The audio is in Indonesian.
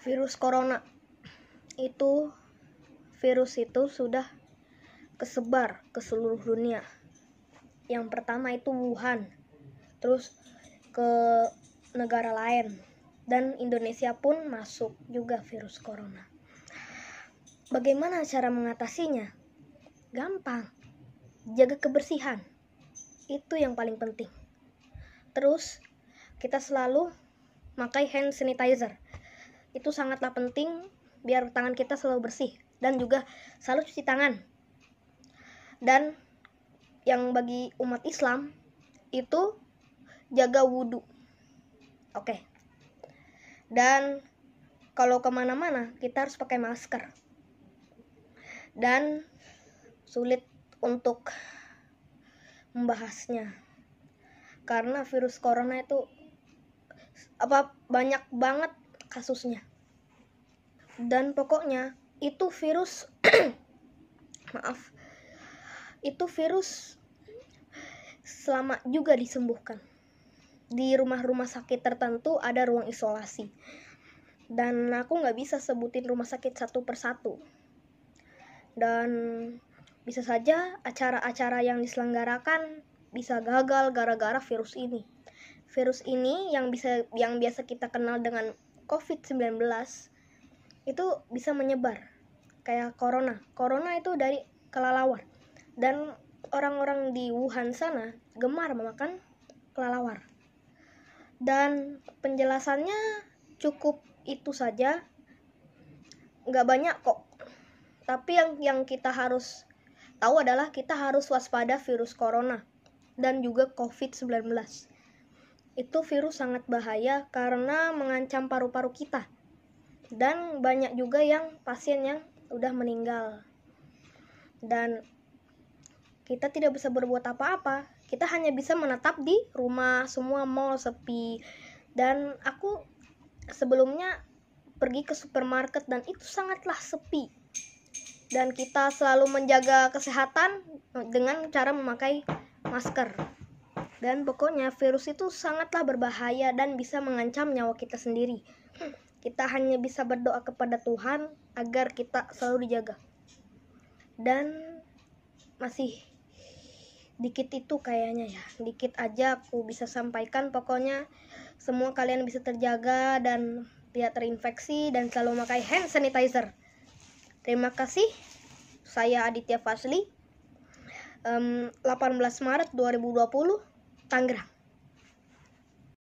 virus corona itu virus itu sudah kesebar ke seluruh dunia. Yang pertama itu Wuhan, terus ke negara lain dan Indonesia pun masuk juga virus corona. Bagaimana cara mengatasinya? Gampang. Jaga kebersihan. Itu yang paling penting. Terus kita selalu pakai hand sanitizer itu sangatlah penting biar tangan kita selalu bersih dan juga selalu cuci tangan. Dan yang bagi umat Islam itu jaga wudhu. Oke. Dan kalau kemana-mana kita harus pakai masker. Dan sulit untuk membahasnya. Karena virus corona itu apa banyak banget kasusnya. Dan pokoknya itu virus maaf. Itu virus selama juga disembuhkan. Di rumah-rumah sakit tertentu ada ruang isolasi. Dan aku nggak bisa sebutin rumah sakit satu persatu. Dan bisa saja acara-acara yang diselenggarakan bisa gagal gara-gara virus ini. Virus ini yang bisa yang biasa kita kenal dengan COVID-19 itu bisa menyebar kayak corona. Corona itu dari kelelawar dan orang-orang di Wuhan sana gemar memakan kelelawar. Dan penjelasannya cukup itu saja. Nggak banyak kok. Tapi yang yang kita harus tahu adalah kita harus waspada virus corona dan juga COVID-19 itu virus sangat bahaya karena mengancam paru-paru kita. Dan banyak juga yang pasien yang udah meninggal. Dan kita tidak bisa berbuat apa-apa. Kita hanya bisa menetap di rumah, semua mall sepi. Dan aku sebelumnya pergi ke supermarket dan itu sangatlah sepi. Dan kita selalu menjaga kesehatan dengan cara memakai masker. Dan pokoknya virus itu sangatlah berbahaya dan bisa mengancam nyawa kita sendiri. Kita hanya bisa berdoa kepada Tuhan agar kita selalu dijaga. Dan masih dikit itu kayaknya ya dikit aja aku bisa sampaikan pokoknya semua kalian bisa terjaga dan tidak terinfeksi dan selalu memakai hand sanitizer terima kasih saya Aditya Fasli um, 18 Maret 2020 Tangerang